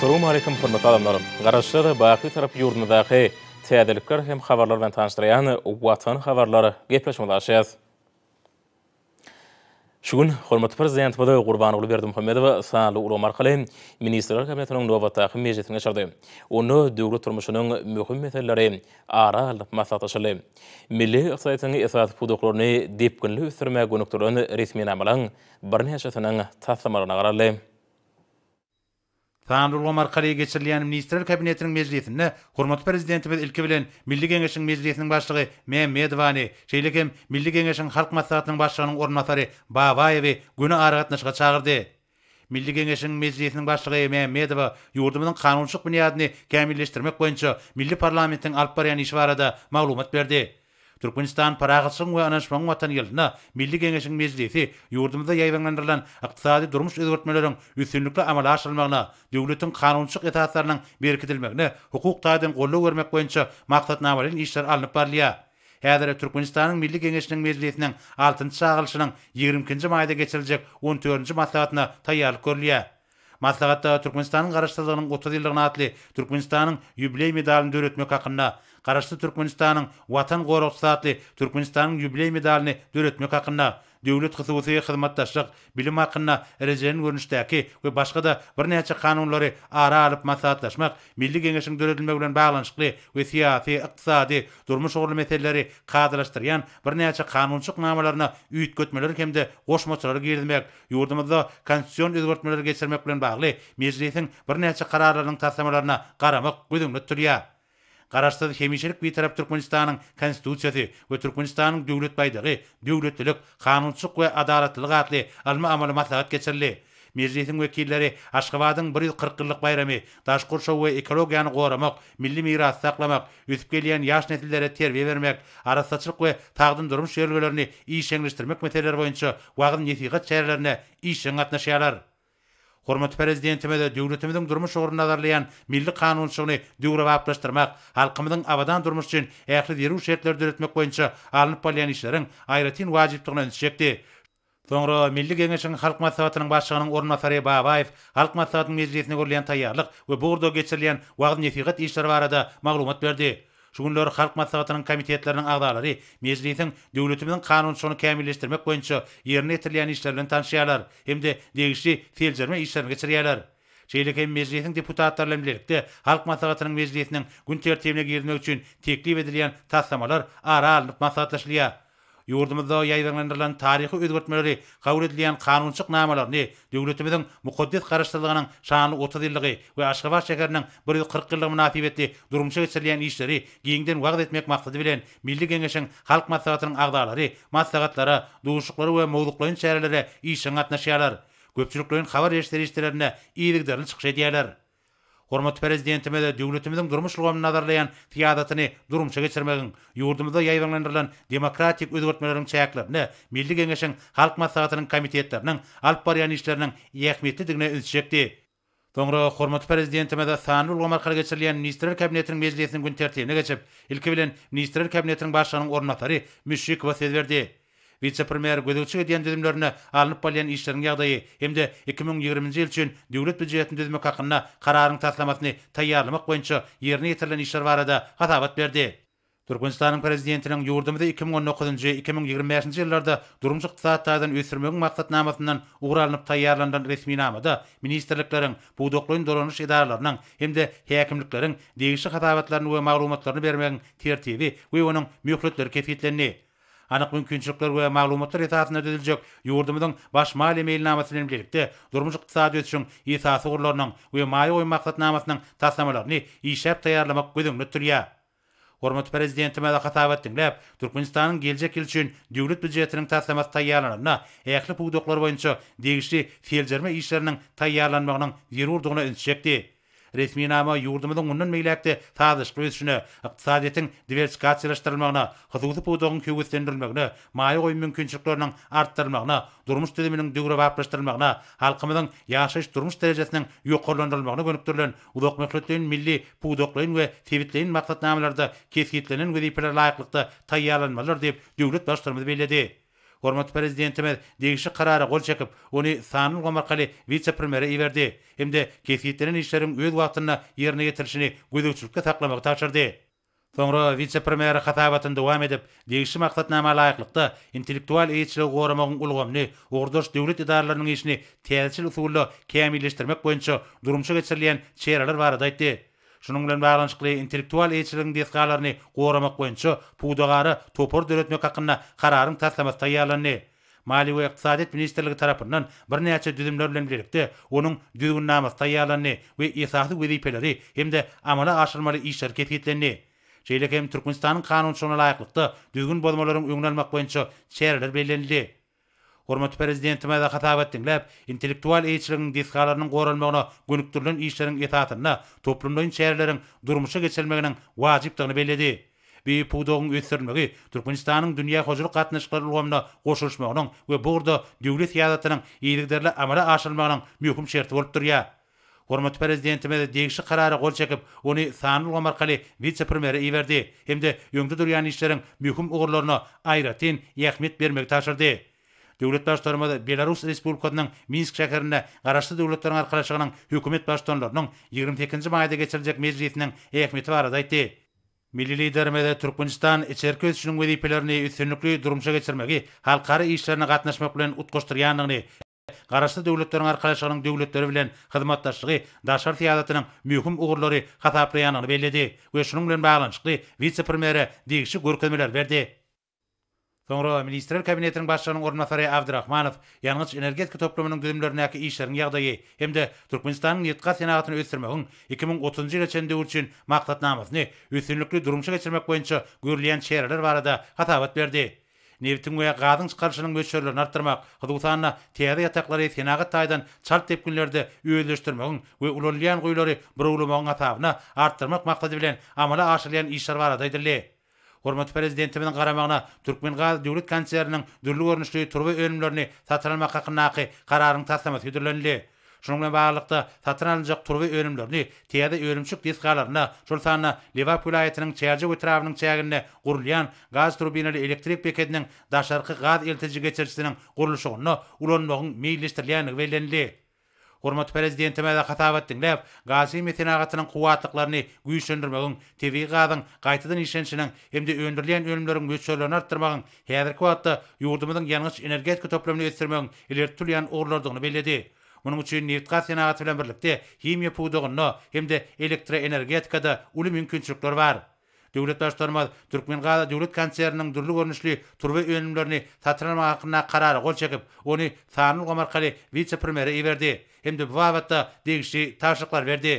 Assalamu alaykum hormatly adamlarym. Garaşlar baýky taraf ýurdundaky täzelikler hem habarlar bilen tanyşdyrýan watan habarlary gepleşmeler şeýiz. Şu gün hormatly prezident Bada Gurban Ulu Berdi Muhammedow sanly ulu markaly ministrler kabinetiniň nowa taýy mejlisini geçirdi. Onu döwlet turmuşynyň möhüm meseleleri ara alyp maslahat aşyldy. Milli ýetirmeçiligi esasy pudoklaryny depgünli ýetirmeg gönükdürüni resmi namalan birnäçe näçe sanyň tasmalaryna Таңдырлығы марқары егесірлияны министрлер кабинетінің мезлетіні, құрмат президентіміз үлкі білін Милли кенгішің мезлетінің башлығы Мен Медвани, шейлікім Милли кенгішің қарқ мастағатының башлығының орнатары Баваеве күні арғатын ұшқа шағырды. Милли кенгішің мезлетінің башлығы Мен Медва, юрдымының қанулшық бұниадыны кәмелештірмек бойынша Милли парламенттің алпарияны ішварады мағлумат берді. Türkmenistan paragatsyň we anaşmanyň watan ýerine milli gengeşiň mezdeti ýurdumda ýaýlanýan ykdysady durmuş özgertmeleriň üstünlikle amala aşyrylmagyna, döwletiň kanunçylyk ýetgärliklerini berkidilmegine, hukuk taýdan gollaw bermek boýunça maksatnamalaryň işleri alnyp barlýa. Häzir Türkmenistanyň milli Geňeşiniň mejlisiniň 6-njy çağılşynyň 20 nji maýda geçiriljek 14-nji maslahatyna taýýarlyk görýär. Maslahatda Türkmenistanyň garaşdyrylanyň 30 ýyllygyna atly Türkmenistanyň ýubiley medalyny döretmek hakynda Qarashly Türkmenistanyň watan goraw saatly Türkmenistanyň jubilei medalyny döretmek hakynda döwlet hyzmaty hyzmatdaşlyk bilim hakynda rejenin görnüşdäki we başga da bir näçe kanunlary ara alyp masahatlaşmak milli geňeşiň döredilmegi bilen baglanyşykly we siýasy, ykdysady, durmuş ogrun meselelerini gaýdalaşdyran bir näçe kanunçyk namalaryny üýtgötmeler hemde goşmaçlar girdimek ýurdumyzda konstitusion özgertmeler geçirmek bilen bagly mejlisiň bir näçe kararlarynyň tasamalaryna garamak güýdüňli Qarashtyz hemişelik bir tarap Türkmenistanyň konstitusiýasy we Türkmenistanyň döwlet baýdygy, döwletçilik, kanunçylyk we adalatlyk atly alma amaly maslahat geçirildi. Meclisiň wekilleri Aşgabatyň 140 ýyllyk bayramy, daşgurşaw we ekologiýany goramak, milli miras saklamak, ýetip gelýän ýaş netijelere terbiýe bermek, arassaçylyk we taýdan durmuş ýerlerini iýişengleşdirmek meseleleri boýunça wagtyň ýetigi çäreleriniň Hormat prezidentime we döwletimiziň durmuş ogruna darlayan milli kanunçylygyny döwre baplaşdyrmak, halkymyzyň awadan durmuş üçin ähli diru şertler döretmek boýunça alınıp bolýan işleriň aýratyn wajyplygyny çekdi. Soňra Milli Geňeşiň halk maslahatynyň başlygynyň ornatary Babaýew halk maslahatynyň mejlisine görülýän taýýarlyk we burda geçirilýän wagtyň nefigat işleri barada maglumat berdi. Şu günler halk maslahatının komitetlerinin ağdaları, meclisin devletimizin kanun sonu kemilleştirmek boyunca yerine etirleyen işlerle tanışıyorlar. Hem de değişli fiilcerme işlerini geçiriyorlar. Şeýle hem mejlisiň deputatlaryna bilerikde halk maslahatynyň mejlisiniň gün tertibine girmek üçin teklif edilen taslamalar ara alınıp maslahatlaşylýar. Yurdumuzda yaýdanlandyrylan taryhy özgertmeleri, kabul edilýän kanunçyk namalar, döwletimiziň mukaddes garaşdyrylanyň şany 30 ýyllygy we Aşgabat şäheriniň 140 ýyllygy munasibetli durumçy geçirilýän işleri giňden wagt etmek maksady bilen Milli Geňeşiň halk maslahatynyň agdalary, maslahatlara, duşuklary we mowduklaryň şäherlere işe gatnaşýarlar. Köpçülüklerin habar yerleştirişlerine iyiliklerini çıkış ediyerler. Hormat prezidentime de döwletimiziň durmuş ulgamyny nazarlaýan fiýadatyny durmuşa geçirmegin, ýurdumyzda ýaýdanlandyrylan demokratik özgertmelerin çäklerini Milli Geňeşiň halk maslahatynyň komitetleriniň alp barýan işleriniň ýehmetlidigine ilşekdi. Soňra hormat prezidentime de sanly ulgam arkaly geçirilýän ministrler kabinetiniň mejlisiniň gün tertibine geçip, ilki bilen ministrler kabinetiniň başlanyň ornatary müşrik Vasil berdi. vicepremier gödülçü edýän düzümlerini alınıp bolýan işleriň ýagdaýy hemde 2020-nji ýyl üçin döwlet büdjetini düzmek hakyna kararyň taslamasyny taýýarlamak boýunça ýerine ýetirilen işler barada hatabat berdi. Türkmenistan prezidentiniň ýurdumyzda 2019-njy 2025-nji ýyllarda durumçy ykdysatdan ösürmegi maksatnamasyndan ugralanyp taýýarlanan resmi namada ministrlikleriň, buýdukluň dolanyş edarlarynyň hemde häkimlikleriň degişli hatabatlaryny we maglumatlaryny bermegi tertibi we onuň möhletleri Anak mümkünçülükler ve malumatlar etasın ödülecek yurdumudun baş mali meyil namasını emlilikte durmuş iktisadi ötüşün etası orlarının ve mali oy maksat namasının taslamalarını işap tayarlamak gudun nüttür ya. Hormat prezidentime da qatavatdim. Lab Turkmenistanın geljek ýyl üçin döwlet büdjetiniň taýdanlygy taýýarlanmagyna, ähli puwdoklar boýunça degişli feljerme işleriniň taýýarlanmagynyň zerurdygyna ünsiýetdi. Resmi nama yurdumudyn onun melekti fazil şöle şunu iqtisadiyatin diversifikasiyaşdyrylmagyna hyzylp boldugynki wütünrmagna maýa mümkinçiliklerini artdyrmagyna durmuş derejesini dowam artdyrmagyna halkymyň ýaşaýyş durmuş derejesini ýokarlandyrmagyna gönükdirilen ulak mehretden milli pudoklaryň we tywitleriň maksatnamalarynda kessgitleneni gidirler laýyklykda taýýarlanmalydyr diýip döwlet başlygy Hormat prezidentimiz degişi qarara gol çekip, onu sanıl qomarqali vitse premiere iwerdi. Emde kesiyetlerin işlerin öz wagtyna yerine getirilishini güýdüçlikde taklamak taýdardy. Soňra vitse premiere hatawatyny dowam edip, degişi maksatna malaiqlykda intellektual ýetişli goramagyň ulgamny, ordaş döwlet idaralarynyň işini täzeçil usullarda kämilleşdirmek boýunça durumça geçirilen çäreler barada Şunun bilen baglanşykly intellektual eçiligini desgalaryny gowramak boýunça pudagary topar döretmek hakynda kararyň taslamasy taýýarlandy. Maliýe we iqtisadiýet ministrligi tarapyndan bir näçe düzümler bilen birlikde onuň düzgün namysy taýýarlandy we esasy wezipeleri hemde amala aşyrmaly iş ketgitlendi. Şeýle hem Türkmenistanyň kanunçylygyna laýyklykda düzgün bolmalaryň öňlenmek boýunça çäreler belgilendi. Hormatly prezidentime da hatap etdim. intellektual eýçiligiň diskalarynyň goralmagyna gönükdirilen işleriň etatyna toplumlaryň şäherleriň durmuşa geçilmeginiň wajypdygyny belledi. Bir pudogun ötürmegi Turkmenistanyň dünýä hojurlyk gatnaşyklary ugamyna goşulmagynyň we burda döwlet ýa-datynyň ýerlerde amala aşylmagynyň möhüm şertleri bolup durýar. Hormatly prezidentime de degişi karary gol çekip, ony sanyl gomar kaly wiçe premiere iwerdi. Hem-de ýöngde durýan işleriň möhüm ugurlaryna aýratyn ýakmet bermegi taşyrdy. Döwlet daşlarymyzda Belarus Respublikasynyň Minsk şäherinde garaşdy döwletleriň arkalaşygynyň hökümet başlanylarynyň 22-nji maýda geçiriljek mejlisiniň ähmiýeti barada aýtdy. Milli lider liderimizde Turkmenistan içerik özçünün vedipelerini üstünlükli durumça geçirmegi, halkarı işlerine katnaşmak bilen utkoştur yanlığını, garaşlı devletlerin arkadaşlarının devletleri bilen hızmatlaştığı daşar tiyadatının mühküm uğurları hataplayanını belledi. Ve şunun bilen bağlançıklı vice-primere deyikşi görkemeler verdi. Sonra Ministrel Kabinetinin başçanın Ornafari Avdirahmanov yanıç energetika toplumunun güdümlerine ki işlerin yağdayı hem de Türkmenistan'ın yetka senatını östürmeğun 2030 yıl içinde ürçün maktat namazını üstünlüklü durumşu geçirmek boyunca görülen çeyreler var da hatavat verdi. Nevitin oya qadın çıkarışının möçörlü nartırmak, hıdusana teyada yataklari senagat taydan çarp tepkünlerde üyeleştirmeğun ve ulanlayan kuyuları bir ulumağın hatavına arttırmak maktat bilen amala aşırlayan işler var adaydirli. Hormat prezidentimin garamagyna Türkmen gaz döwlet konsernining dürli görnüşli turba önümlerini satylmak hakyna haqqy kararyny taslamat hüdürlenli. Şonuň bilen baglykda satylanjak turba önümlerini teýäde ölümçük diskalaryna, şol sanly Liverpool ýaýatynyň çäýäje ötrawynyň çäýägine gurulýan gaz turbinali elektrik bekediniň daşarky gaz eltiji geçirişiniň gurulşygyny ulanmagyň meýilleşdirilýändigi belenli. Hormat prezidenti mäle hatabat dinläp, gazi metinagatynyň quwatlyklaryny güýçlendirmegiň, tebigi gazyň gaýtadan işlenişiniň hem de öndürilen ölümleriň güýçlendirmegiň artdyrmagyň häzirki wagtda ýurdumyň ýalňyç energetika toplamyny ösdürmegiň ileri tutulýan ogurlardygyny belledi. Munyň üçin neft gaz sanagaty bilen birlikde himiýa pudugyny hem de elektroenergetikada uly mümkinçilikler bar. Döwlet daşdarmaz Türkmen gaýa döwlet konsernining dürli görnüşli turba önümlerini satylmak hakyna karar gol çekip, ony Sanul Gomarkaly vice premiere iberdi. Hemde bu wagtda degişli taşyklar berdi.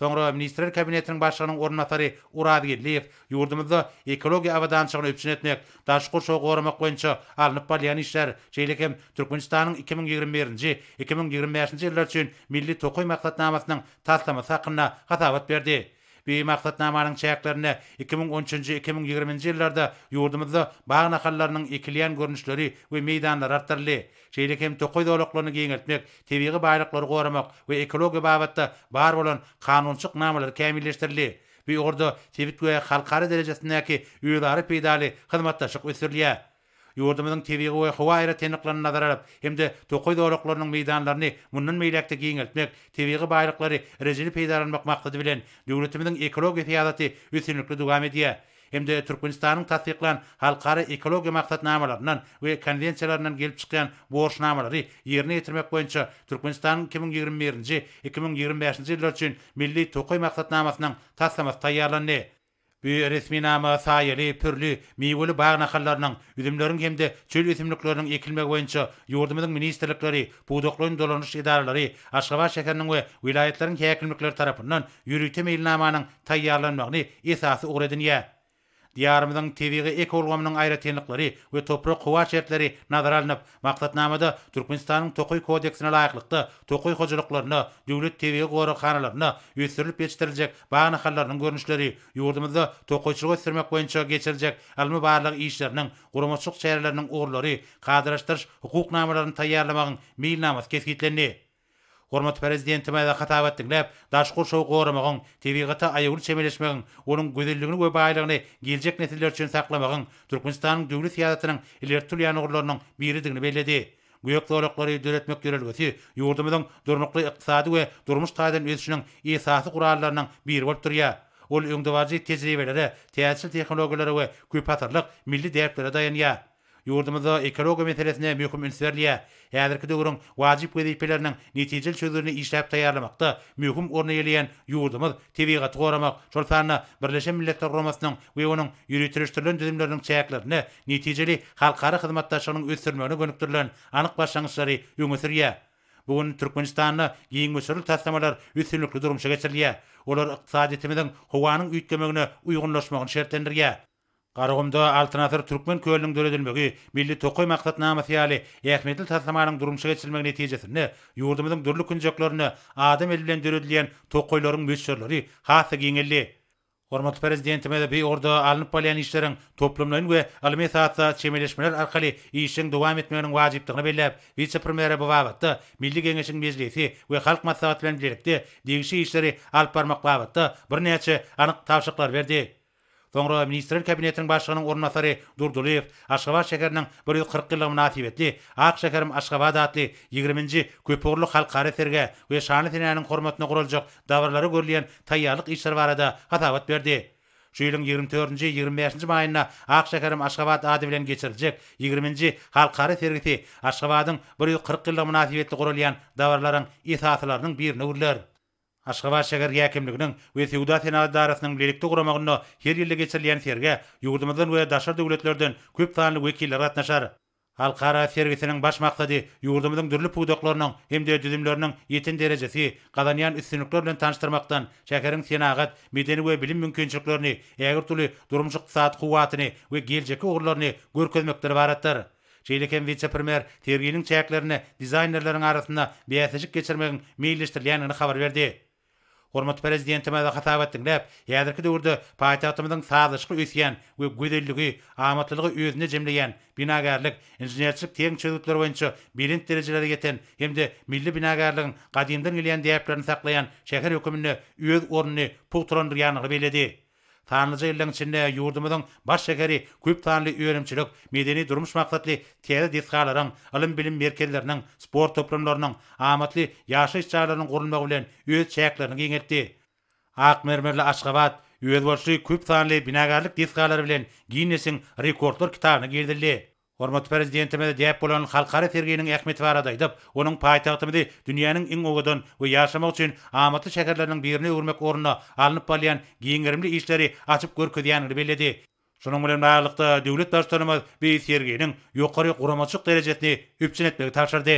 Soňra ministrler kabinetiniň başlygynyň ornatary Urad Gelliýew ýurdumyzda ekologiýa awadançygyny üçin etmek, daşgur şoga gormak boýunça alnyp barýan işler, şeýlekem Türkmenistanyň 2021-nji, 2025-nji ýyllar üçin milli tokoý maksatnamasynyň taslamasy hakyna gatawat berdi. Bir maksatnamanın çayaklarına 2013 2020 2020-cü yıllarda yurdumuzda bağınakallarının ekleyen görünüşleri ve meydanlar artırlı. hem tokoy doluklarını giyinirtmek, tebiyyigi bayrakları koramak ve ekologi babatda bar olan kanunçuk namaları kemilleştirli. Bir ordu tebitgu tebitgu tebitgu tebitgu tebitgu tebitgu tebitgu yurdumyň tewigi we hawaýra tenekleri nazar alyp, hemde toqoy doroklarynyň meýdanlaryny mundan meýläkde giňeltmek, tewigi baýlyklary rejeni peýdarlamak maksady bilen döwletimiň ekologiýa ýa-da-ti ýetirilmekde dowam edýär. Hemde Türkmenistanyň tapyklan halkara ekologiýa maksatnamalarynyň we konwensiýalarynyň gelip çykýan borçnamalary ýerine ýetirmek boýunça Türkmenistan 2021-nji 2025-nji ýyllar üçin milli toqoy maksatnamasynyň taslamasy taýýarlandy. Bu resmi nama sayeli pürlü miwulu bağna xallarning üzümlerin hemde çöl üzümliklerning ekilmek boyunca yurdumyň ministerlikleri, buwdoqlyň dolanyş edaralary, Aşgabat şäherinin we vilayetleriniň häkimlikleri tarapyndan ýürütme ilnamanyň taýýarlanmagyny esasy ugradyny Diýarmyň tebigi ekologiýanyň aýratynlyklary tenlikleri we toprak howa şertleri nazara alınıp, maksatnamada Türkmenistanyň Tokoy kodeksine laýyklykda Tokoy hojalyklaryna, döwlet tebigi gorakhanalaryna ýetirilip ýetirilejek baýany hallarynyň görnüşleri, ýurdumyzda Tokoyçylyk ösürmek boýunça geçiriljek almy barlyk işleriniň, guramaçlyk çäreleriniň ugurlary, kadrlaşdyrýş hukuk namalaryny taýýarlamagyň meýil namaz Gormat prezidenti maýda hatap etdiňläp, daşgur şow goramagyň, TV gata aýyly çemeleşmegiň, onuň güzelligini we baýlygyny geljek netijeler üçin saklamagyň Türkmenistanyň döwlet siýasatynyň iler tutýan ýurdlarynyň biridigini beýledi. Bu ýokly oraklary döretmek döwletmegi ýurdumyň durmakly ykdysady we durmuş taýdan ösüşiniň esasy gurallarynyň biri bolup durýar. Ol öňdäwazy tejribeleri, täsir tehnologiýalary we köp hatarlyk milli däýerlere dayanýar. Yurdumuzda ekologiya meselesine möhüm ünsürliýä, häzirki döwürin wajyp gelýişleriniň netijeli çözülmesini işläp taýýarlamakda möhüm orny ýelýän yurdumyz täbiýatyň goramak, şol sanyny Birleşen Milletler Guramasynyň we onuň ýürütilýän döwlet düzenleriniň çäklerini netijeli halkara hyzmatdaşlygyny ösdürmegine gönükdirilen anyk başlangyçlary ýöňesirýä. Bugun Türkmenistanyň giň ösürilýän täsirlemeler ösünlükli durmuşa geçirilýä. Olar ykdysady temeden howanyň üýtgemegine uýgunlaşmagyny şertlendirýä. Garagumda alternatör Türkmen köylünün döredilmegi, milli tokoy maksat namı siyali, ehmetli taslamanın durumşa geçilmegi neticesinde, yurdumuzun dürlü küncaklarını adam elbilen döredilen tokoyların müşşörleri hasa giyinildi. Hormatly prezidentime de bir orda alınıp bolan işleriň toplumlaryň we alymy saatda çemeleşmeler arkaly işiň dowam etmeginiň wajybdygyny bellep, vice primera bu Milli Geňeşiň mejlisi we halk maslahat bilen birlikde degişi işleri alparmak barmak birnäçe anyk tapşyrmalar berdi. Soňra ministrlik kabinetiniň başlygynyň ornatary Durduliev Aşgabat şäheriniň 140 ýyllyk munasibetli Ak şäherim Aşgabat atly 20-nji köpürli halkara serge we şany tenäniň hormatyna guraljak dawrlary görülýän taýýarlyk işleri barada hatawat berdi. Şu ýylyň 24-nji 25-nji maýyna Ak şäherim Aşgabat ady bilen geçiriljek 20-nji halkara sergisi Aşgabatyň 140 ýyllyk munasibetli gurulýan dawrlaryň esaslarynyň birini Aşgaba şeger yakimliginin we Sewda Senat darasynyň bilekde guramagyny her ýerde geçirilýän serge ýurdumyzdan we daşary döwletlerden köp sanly wekiller gatnaşar. Halkara serwisiniň baş maksady ýurdumyzyň dürli pudoklarynyň hem de düzümleriniň ýetin derejesi gadanyň üstünlikleri bilen tanıştırmakdan şäheriň senagat, medeni we bilim mümkinçiliklerini, ägir türli durmuşyk saat kuwatyny we geljekki ugrlaryny görkezmekdir baratlar. Şeýleken wiçe primer tergeliň çäklerini dizaynerleriň arasynda beýleşik geçirmegini meýilleşdirýänini habar berdi. Hormat prezidentime de hatap etdiň diýip, ýa-da durdy, paýtagtymyzyň sazlaşygy üýsýän we güýdelligi, amatlygy özüne jemleýän binagärlik, injenerlik teň çözümler boýunça birinji derejelere geten hemde milli binagärligiň gadymdan gelýän diýiplerini saklaýan şäher hökümetine öz ornyny pukturandyrýanyny belledi. Tanıcı ilin içinde yurdumudun baş şekeri kuyup tanlı öğrenimçilik, medeni durmuş maksatli tiyeli diskaların, ilim bilim merkezlerinin, spor toplumlarının, amatli yaşı işçilerinin kurulma bilen öz çayaklarının gen etdi. Akmermerli Aşkabat, öz borçlu kuyup tanlı binagarlık diskaları bilen giyinesin rekordlar kitabını gerdirli. Hormatly prezidentimiz diýip bolan halkara tergeýiniň ähmiýeti barada onuň paýtagtymy dünýäniň iň ugadan we ýaşamak üçin amatly şäherleriniň birini örmek ornuna alınıp bolan giňerimli işleri açyp görkezýän bellädi. Şonuň bilen maýallykda döwlet daşdarymyz bir tergeýiniň ýokary guramaçyk derejesini üpsinetmegi taýdandy.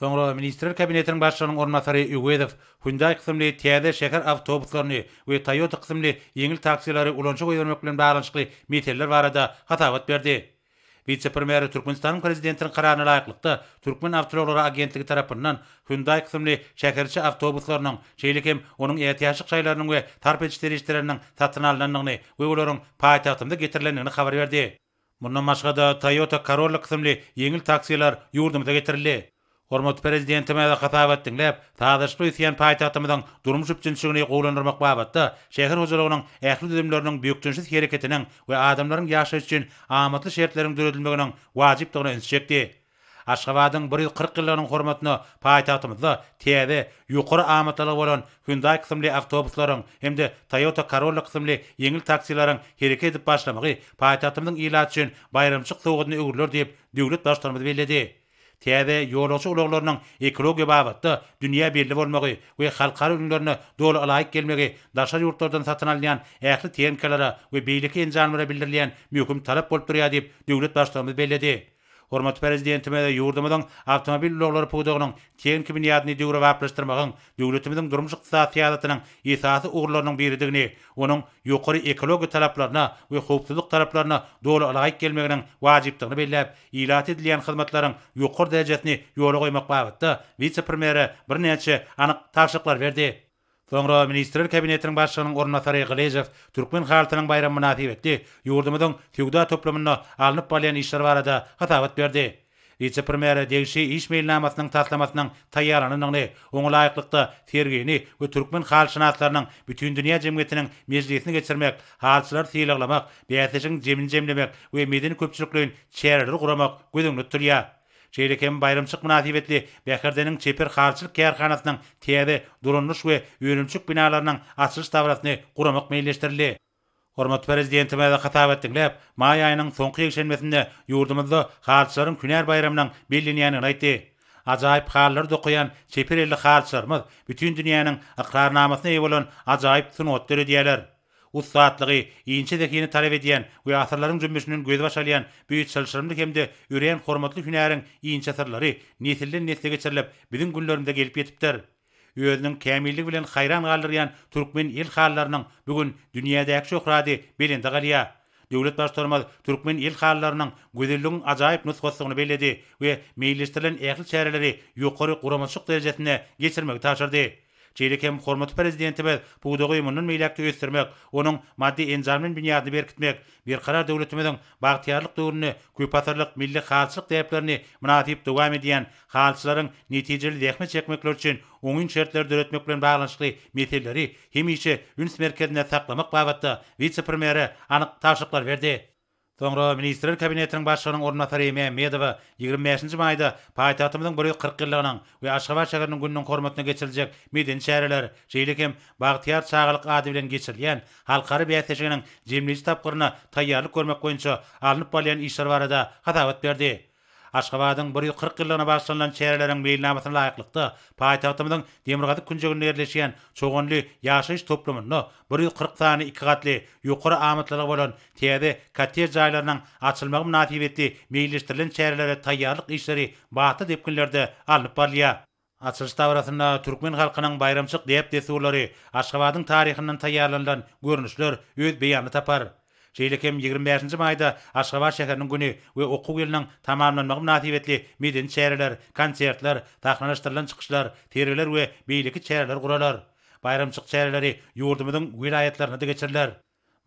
Soňra ministrler kabinetiniň başçylygynyň ornatary Ügedew Hyundai kysymly täze şäher awtobuslaryny we Toyota kysymly ýeňil taksilary ulanjak ýerlerde bilen baglanyşykly meteller barada hatawat berdi. Vice-Premiere Türkmenistan prezidentinin kararına layıklıkta Türkmen Avtoloğları agentliği tarafından Hyundai kısımlı şekerçi avtobuslarının, şeylikim onun ehtiyaçlık çaylarının ve tarpeçleri işlerinin satın alınanlığını ve onların payitahtında getirilenliğini haber verdi. Bundan başka da Toyota Corolla kısımlı yengil taksiyeler yurdumda getirildi. Hormat prezidentime ýa-da hatap etdiňläp, taýdaşky ýetýän paýtagtymyň durmuş üçinçiligini goýulandyrmak babatda şäher hojalarynyň ähli düzümlerini bükdünçi hereketiniň we adamlaryň ýaşaýyşy üçin amatly şertleriň döredilmeginiň wajypdygyny ünsiýetdi. Aşgabadyň 140 ýyllygynyň hormatyny paýtagtymyzda TV ýokary amatly bolan Hyundai kysymly awtobuslaryň hemde Toyota Corolla kysymly ýeňil taksilaryň hereket edip başlamagy paýtagtymyň ýylaçyny bayramçylyk sowgudyny öwrüler diýip döwlet başlygy täze yolaşy uloglarynyň ekologiýa babatda dünýä berli bolmagy we halkara ünlerini doly alaýyk gelmegi daşa ýurtlardan satyn alýan ähli tenkalara we beýleki enjanlara bildirilýän möhüm talap bolup durýar diýip döwlet başlygymyz bellädi. Hormat prezidentime de yurdumdan avtomobil loglary pugdugynyň teň kimin ýadyny döwre waplaşdyrmagyň döwletimiziň durmuş ykdysadyýatynyň esasy ugurlarynyň biridigini, onuň ýokary ekologiýa talaplaryna we howpsuzlyk talaplaryna dogry alaýyk gelmeginiň wajybdygyny belläp, ýylat edilen hyzmatlaryň ýokary derejesini ýola goýmak bagatda premiere birnäçe anyk taýşyklar berdi. Soňra ministrler kabinetiniň başçylygynyň ornatary Gylejew türkmen halkynyň bayramy münasip etdi. Ýurdumyň tüýgda toplamyna alınıp balyan işler barada hatawat berdi. Vice premier degişi iş meýlnamasynyň taslamasynyň taýýarlanyny, oňa laýyklykda tergeýini we türkmen halkynatlarynyň bütün dünýä jemgyýetiniň mejlisini geçirmek, halçylar tiýlaglamak, beýatyşyň jemin jemlemek we medeni köpçülikliň çäreleri guramak gödüňli turýar. Çeyrekem bayramçyk münasibetli Bäkirdening Çeper Harçylyk Kärhanasynyň täze durunmuş we öwrünçük binalarynyň açylyş tawratyny guramak meýilleşdirildi. Hormat prezidentim ýa-da gatawetdiňläp, maý aýynyň soňky ýeňişmesinde ýurdumyzda Harçylyk Günär bayramynyň bellenýäni aýtdy. Ajaýyp halyr dokuyan Çeperli Harçylyk bütün dünýäniň akrarnamasyny bolan ajaýyp tunotdyr diýerler. uz saatlygy iňçe dekini talep edýän we asyrlaryň jümmüsünün göz başalýan büýük çalşyrymly hemde ýüreýän hormatly hünäriň iňçe sırlary nesilden nesle geçirilip biziň günlerimizde gelip ýetipdir. Ýöwünin kämillik bilen hayran galdyrýan türkmen el halalarynyň bugün dünýädäki ýaşy ýokrady belinde galýa. Döwlet başlarymyz türkmen el halalarynyň gözelligiň ajaýyp nusgasyny belledi we meýilleşdirilen ähli çäreleri ýokary guramaçlyk derejesine geçirmek taşyrdy. Çelik hem hormat prezidenti bel bu dogu munun meylakty ösdirmek, onun maddi enjamyn binyady berkitmek, bir qarar döwletimiň bagtiýarlyk döwrüne köp atarlyk milli haýsyk täýeplerini munatyp dogam edýän haýsylaryň netijeli dehme çekmekler üçin oňun şertleri döretmek bilen baglanyşykly meteleri hemişe üns merkezine saklamak babatda vitse premieri anyk taýşyklar berdi. Türkmenistan ministrler kabinetiň başlygynyň ornuna tarymy Medew 25-nji maýda paýtagtymyzynyň 140 ýyllygyny we Aşgabat şäheriniň gündizini hormatla geçiriljek, medeni şäherler, şeýleki, Bahtiyar saglyk ady bilen geçirilýän halkary beýleşişmegiň jemleýiji tapgyryna taýyarlyk görmek üçin alınıp bolýan işler barada habar berdi. Aşgabadyň 140 ýyllygyna başlanan çäreleriň beýlenmesine laýyklykda paýtahtymyň demirgazyk günjegi nerleşýän çogunly ýaşaýyş toplumyny 140 sany iki gatly ýokary amatlara bolan täze kater jaýlarynyň açylmagy münasibetli meýilleşdirilen çärelere taýýarlyk işleri baýta dep günlerde alyp barlýa. Açylyş türkmen halkynyň bayramçylyk diýip desurlary Aşgabadyň taryhynyň taýýarlanan görnüşler öz beýany tapar. Şeýlekem 25-nji maýda Aşgabat şäheriniň güni we okuw ýylynyň tamamlanmagy münasibetli meden şäherler, konsertler, taýýarlaşdyrylan çykyşlar, terewler we beýleki şäherler guralar. Bayramçyk şäherleri ýurdumyň wilayetlerini de geçirler.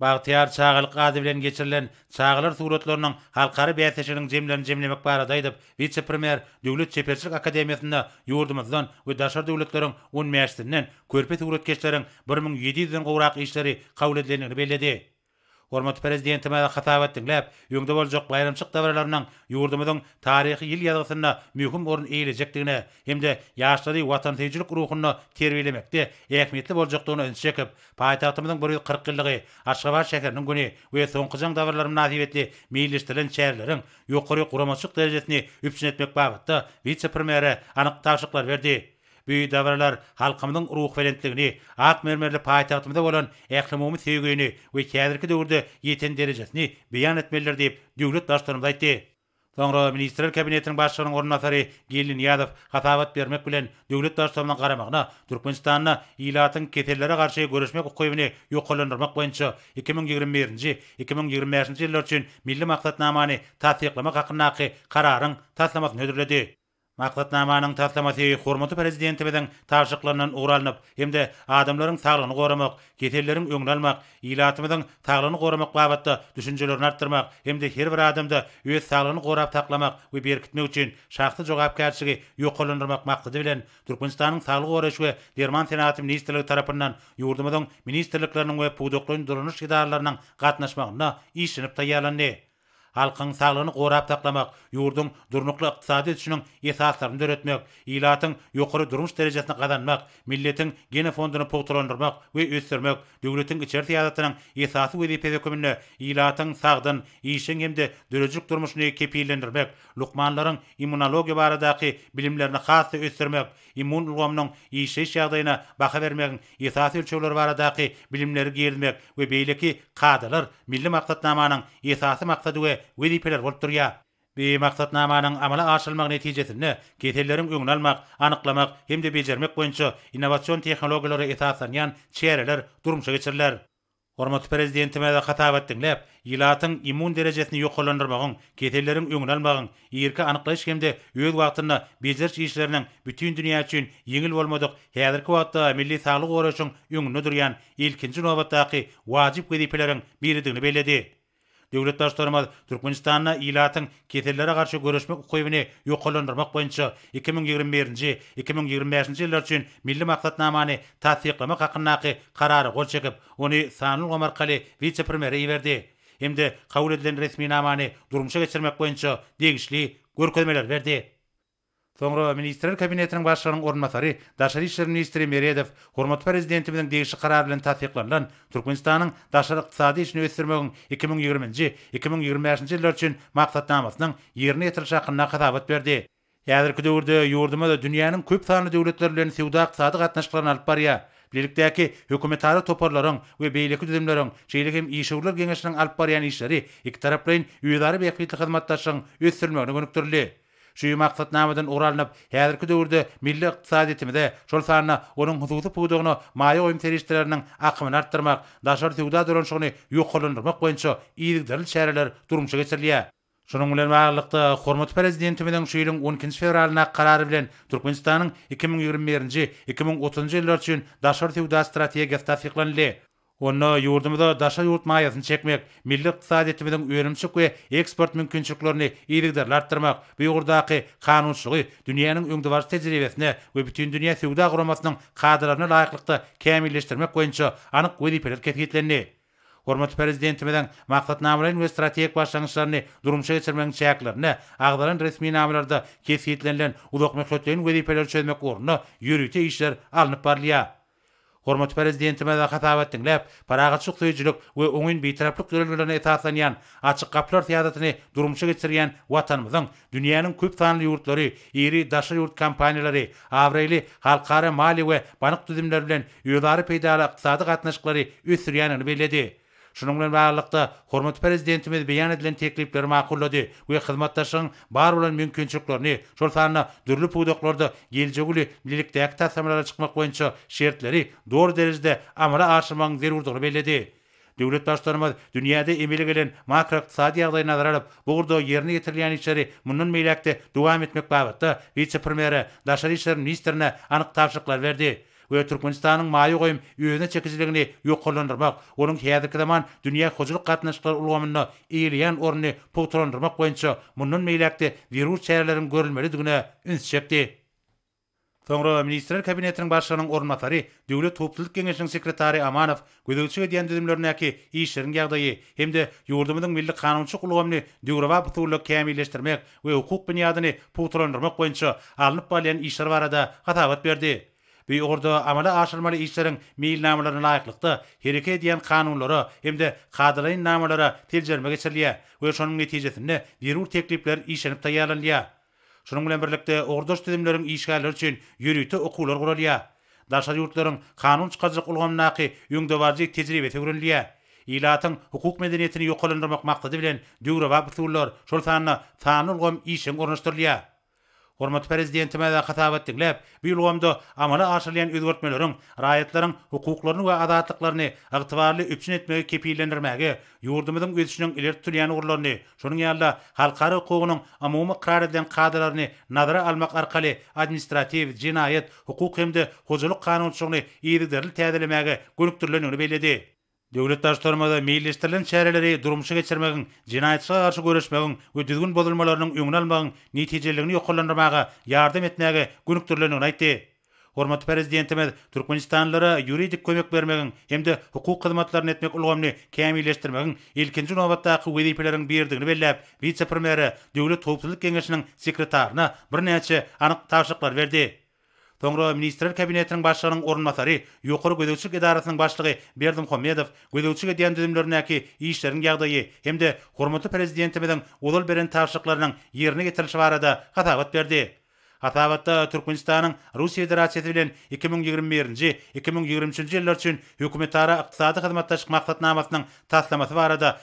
Bagtiýar çağalyk gady bilen geçirilen çağalar suratlarynyň halkary bäsäşiniň jemlen jemlemek barada aýdyp, vitse-premier Döwlet Çeperçilik Akademiýasynda ýurdumyzdan we daşar döwletleriň 10 mäsdinden körpe suratkeçleriň 1700-den işleri kabul edilenini belledi. Hormatly prezidentim, ma hata etdiňläp, ýöňde boljak bayramçylyk döwürlerini, ýurdumyň taryhy ýyl ýadygysyna möhüm orun eýlejekdigine, hemde ýaşlary watan täjirlik ruhuny terbiýelemekde ähmiýetli boljakdygyny öňseýip, paýtagtymyň 40 ýyllygy Aşgabat şäheriniň güni we soňky jaň döwürlerini nazibetli meýilleşdirilen şäherleriň ýokary guramaçylyk derejesini üpjün etmek babatda vitse-premiýer anyk taýşyklar berdi. büyük davarlar halkımızın ruh felentliğini, ak mermerli paytaqtımda bolan ekhlimumi sevgiyini we kädirki döwürde yeten derejesini beýan etmeler diýip döwlet başlygynda aýtdy. Soňra ministrler kabinetiniň başlygynyň orna sary Gelin Ýadow hatawat bermek bilen döwlet daşlarynyň garamagyna Türkmenistanyň ýylatyn keterlere garşy görüşmek hukugyny ýokulandyrmak boýunça 2021 2025-nji ýyllar üçin milli maksatnamany tasdiqlamak hakyndaky kararyň taslamasyny Maqsadnamanyň taslamasy hormaty prezidenti bilen taýşyklaryndan uralynyp, hemde adamlaryň saglygyny goramak, ketelleriň öňlenmek, ýylatymyň taglygyny goramak babatda düşünjelerini artdyrmak, hemde her bir adamda öz saglygyny gorap taklamak we berkitme üçin şahsy jogapkärçiligi ýokulandyrmak maqsady bilen Türkmenistanyň saglygy goraşy we Derman senatynyň ministrligi tarapyndan ýurdumyň ministrliklerini we pudoklaryň dolanyş edarlarynyň gatnaşmagyna işinip taýýarlandy. halkın sağlığını qorab taqlamaq, yurdun durnuqlu iqtisadi düşünün esaslarını dörötmək, ilatın yukarı durmuş derecesini qazanmaq, milletin gene fondunu poğtolandırmaq ve östürmək, dövletin içer siyasatının esası ve depede kümünü ilatın sağdın, işin hemde dörücük durmuşunu kepiyelendirmək, lukmanların immunologi baradaki bilimlerini xasla östürmək, immun ulgomunun işe iş yağdayına baxa vermək, esası bilimleri gerdmək ve beyleki qadalar milli maqsatnamanın esası maqsatı wezipeler bolup durýar. Bir maksatnamanyň amala aşylmagy netijesinde getirilerim öňüne almak, anyklamak hem de bejermek boýunça innowasion tehnologiýalary etäsinden çäreler durmuşa geçirilär. Hormat prezidentime de hatap etdiňläp, ýylatyň immun derejesini ýokalandyrmagyň, getirilerim öňüne almagyň, ýerki anyklaýyş hem de öz wagtynda bejerç işleriniň bütün dünýä üçin ýeňil bolmadyk, häzirki wagtda milli saglyk goraşyň öňünde durýan ilkinji nobatdaky wajyp gedipleriň biridigini Devlet daşlarıma Türkmenistan'a ilatın ketellere karşı görüşmek ukuyvini yokulundurmak boýunça 2021-ci, 2025-ci iller milli maksat namani tatsiyyiklamak haqqınnaqi kararı gol çekip, ony sanul omar vice primeri iverdi. Hem de edilen resmi namani durmuşa geçirmek boýunça degişli görkezmeler verdi. Soňra ministrler kabinetiniň başlygynyň ornatary, daşary işler ministri Meredow, hormat prezidenti bilen degişik karar bilen tasdiklanan Türkmenistanyň daşary ykdysady işini ösürmegiň 2020-nji, 2025-nji ýyllar üçin maksatnamasynyň ýerine ýetirilşi hakyna hasabat berdi. Ýa-da döwürde ýurduma da dünýäniň köp sanly döwletleri bilen sowda ykdysady gatnaşyklaryny alyp barýa. Birlikdeki hükümetari toparların ve beylikü düzümlerin şeylikim işevurlar genişlerinin alp bariyan işleri iki taraplayın üyedari beyefiyyitli hizmattaşın şu maksat namadan uralınıp häzirki döwürde milli iqtisadiýetimizde şol sanyna onuň huzuwy pudugyny maýa oýun terişdirlerini akmyny artdyrmak, daşar tüwda duran şuny ýokulandyrmak boýunça iýdigdirli şäherler durmuşa geçirilýär. Şonuň bilen maglykda hormat prezidentimiň şu ýylyň 12-nji fevralyna karary bilen Türkmenistanyň 2021-nji 2030-njy ýyllar üçin daşar tüwda strategiýasy tasdiklandy. Onda yurdumuzda daşa yurt mayasını çekmek, milli iqtisadiyyatimizin öyrümçük ve eksport mümkünçüklerini iyilikdir lartırmak, bu yurdaki kanunçluğu dünyanın öngdivar tecrübesine ve bütün dünya sevda kurumasının kadrarını layıklıkta kemilleştirmek koyunca anık vedipeler ketketlerini. Hormat prezidentimizden maksat namurayın ve strategik başlanışlarını durumuşa geçirmenin çayaklarını, resmi namurlarda kesiyetlenilen uzak meklotlayın işler Hormat prezidenti mada khatawatin lep, paragat suq tuyujilog we ungin bitraplik gulululana etaatlan yan, açıq kaplar tiyadatini durumcha gitsiriyan watan mudan, dünyanın yurtlari, iri dasha yurt avreili, halkara mali we banik tudimlarlari, bilen peydala qtadi ykdysady yudari Şunun bilen baýlykda hormatly prezidentimiz beýan edilen teklipleri maqullady. Bu hyzmatdaşyň bar bolan mümkinçiliklerini, şol sanyny dürli pudoklarda geljegüli bilikde ýa-da samalara çykmak boýunça şertleri dogry derejede amala aşyrmak zerurdygyny belledi. Döwlet başlarymyz dünýäde emele gelen makroiqtisadi ýagdaýyna nazar bu gurda ýerini ýetirýän işleri munun meýlekde dowam etmek barada, wiçe primere daşary işler ministrine anyk tapşyryklar berdi. we Türkmenistanyň maýy goýum ýöne çekijiligini ýokurlandyrmak, onuň häzirki zaman dünýä gözlük gatnaşyklary ulgamyna eýilýän orny pogtrandyrmak boýunça munun meýlekde virus çäreleriniň görülmeli digine üns çekdi. Soňra ministrler kabinetiniň başlygynyň ornatary, döwlet toplulyk geňeşiniň sekretary Amanow gödelçi diýen düzümlerini aýdy, işleriň ýagdaýy hem ýurdumyň milli kanunçylyk ulgamyny döwrewa butulyk kämilleşdirmek we hukuk binadyny pogtrandyrmak boýunça alnyp bolan işler barada gatawat berdi. we ýurda amala aşyrmaly işleriň milli namalaryna laýyklykda hereket edýän kanunlara hem-de kadrlaryň namalara tiljerme geçirilýär we şonuň netijesinde birur teklipler işlenip taýýarlanýar. Şonuň bilen birlikde ordoş tizimleriň işgärler üçin ýürüýte okuwlar gurulýar. Daşary ýurtlaryň kanun çykarjak ulgamnaky ýöngdewarjy tejribe töwrenilýär. Ilatyň hukuk medeniyetini ýokalandyrmak maksady bilen düğrə və bütünlər şol sanı tanul qom Hormat prezidentime da hatap etdiňler. Bu ýylgamda amala aşyrylan özgertmeleriň, raýatlaryň hukuklaryny we adatlyklaryny ygtybarly üçin etmegi kepilendirmäge, ýurdumyzyň özüşiniň ileri tutulýan ugurlaryny, şonuň ýanynda halkara hukugynyň umumy kararlaryndan kadrlaryny nazara almak arkaly administratif jinayet hukuk hemde hojuluk kanunçylygyny ýerde derli täzelemäge gönükdirilenini belledi. Devletdaşlarımıza meyilleştirilen şäherleri durmuşa дұрымшы jinayetçilikka garşy görüşmegiň we düzgün бұдылмаларының үңін almagyň netijeligini ýokallandyrmaga ярдым etmäge көнік түрлінің Hormat prezidentimiz Türkmenistanlara ýuridik kömek bermegiň hem-de hukuk hyzmatlaryny etmek ulgamny kämilleşdirmegiň ilkinji nobatdaky wezipeleriň birdigini belläp, vice-premieri Döwlet Howpsuzlyk bir näçe Sonra Ministrlər Kabinetinin başçılarının orunmasarı, Yuqarı Gözəlçilik İdarəsinin başlığı Berdim Xomedov gözəlçilik edən düzümlərinə ki, işlərin gəldiyi, həm də hörmətli prezidentimizin uğurlu birin təşriqlərinin yerinə gətirilməsi barədə xəbər verdi. Atavatda Turkmenistanın bilen 2021-nji 2023-nji ýyllar üçin hökümetara ykdysady hyzmatda maksatnamasynyň taslamasy barada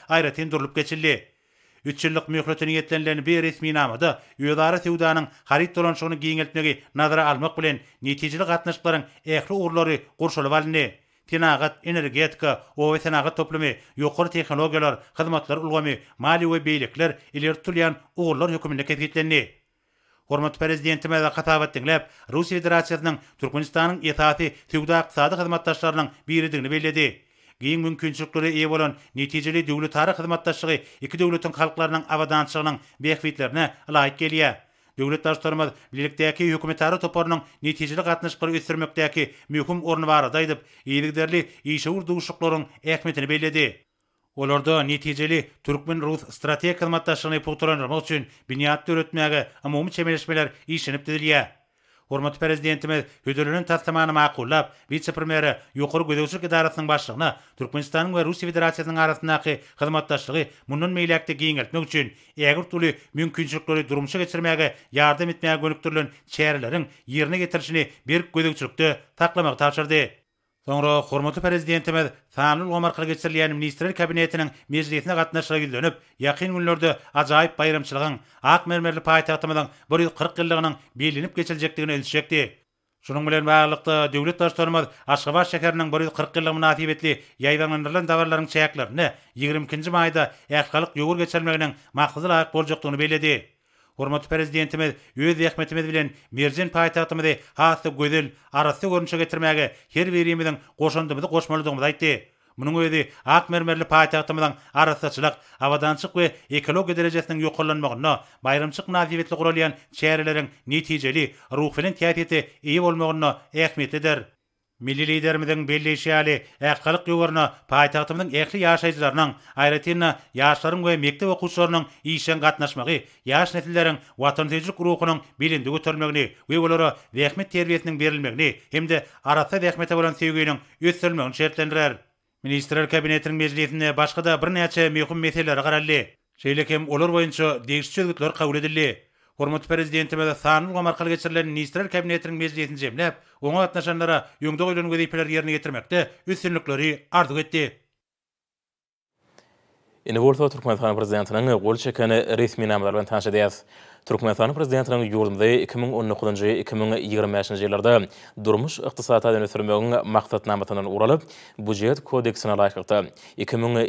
3 üççüllük mühletini yetlenlen bir resmi namada üyedara tewdanın harit dolanşygyny giňeltmegi nazara almak bilen netijeli gatnaşyklaryň ähli urlary gurşulwalyny tinagat energetika we wetenaga toplumy ýokary tehnologiýalar hyzmatlar ulgamy maliýe we beýlikler iler tutulýan urlar hökümine kedgitlenýär. Hormatly prezidentimiz we hatawatdyklap Russiýa Federasiýasynyň Türkmenistanyň ýetäti tewdaq sadyk hyzmatdaşlarynyň biridigini giň mümkinçilikleri iýe bolan netijeli döwlet taryh hyzmatdaşlygy iki döwletiň halklarynyň awadançylygynyň behvitlerine ilaýat gelýär. Döwlet daşdarmaz bilikdäki hökümetara toparynyň netijeli gatnaşyklar ösdürmekdäki möhüm ornu bar diýip ýerlikderli ýeşewur döwüşçiliklaryň ähmiýetini beýledi. Olarda netijeli türkmen rus strategik hyzmatdaşlygyny pogtaran üçin binýat töretmäge umumy çemeleşmeler işlenip dilýär. Hormatly prezidentime hüdürünin tasdymany maqullap, vitse premieri ýokary güdegçilik idarasynyň başlygyna Türkmenistan we Russiýa Federasiýasynyň arasyndaky hyzmatdaşlygy munun meýilekde giňeltmek üçin eger tuly mümkinçilikleri durmuşa geçirmäge yardım etmäge gönükdirilen çäreleriň ýerine getirilmesini bir güdegçilikde taklamak tapşyrdy. Sonra hormatly prezidentimiz Sanul Gomar Qirgizliýan ministrler kabinetiniň mejlisine gatnaşyga gelýänip, ýakyn günlerde ajaýyp bayramçylygyň ak mermerli paýtagtymyň 140 ýyllygynyň belinip geçiljekdigini öýlüşekdi. Şunun bilen bagylykda döwlet daşlarym Aşgabat şäheriniň 140 ýyllygy münasibetli ýaýlanýan dowarlaryň çäklerini 22-nji maýda ähli halk ýogur geçirmeginiň maksady laýyk Hormatly prezidentimiz öz rahmetimiz bilen merzen paýtagymyzy hasy gözel arasy görnüşe getirmäge her birimiziň goşandymyzy goşmalydygymyzy aýtdy. Munyň öýüdi ak mermerli paýtagymyzyň arasy awadançyk we ekologiýa derejesiniň ýokarlanmagyna bayramçyk nazywetli gurulýan çäherleriň netijeli ruhyň täsiriýeti iýi bolmagyna ähmiýet Milli liderimizin belli şeali äkkalyk ýogurna paýtagtymyň ähli ýaşaýjylarynyň aýratyna ýaşlaryň we mekdep okuwçylarynyň işen gatnaşmagy, ýaş netilleriň watan sözlük ruhunyň bilindi götürmegini we olara rahmet terbiýetiniň berilmegini hemde arasa rahmete bolan sevginiň ýetirilmegini şertlendirer. Ministrler kabinetiniň mejlisinde başga da bir näçe möhüm meseleler garaldy. Şeýle hem olar boýunça degişçi sözlükler kabul edildi. Hormat prezidenti bilen sanyny gamar kyl geçirilen ministrler kabinetiniň meclisini jemläp, oňa atnaşanlara ýöngdög ölen gödeýpeler ýerine getirmekde üstünlikleri ardyk etdi. Ene wurtu Türkmenistan prezidentiniň gol çekeni resmi namlar bilen tanşadyp, Türkmenistan prezidentiň ýurdunda 2019-njy ýylyň 2020-njy ýyllarda durmuş ykdysada ýetirmegiň maksatnamasyny uralyp, budjet kodeksine laýyklykda 2022-nji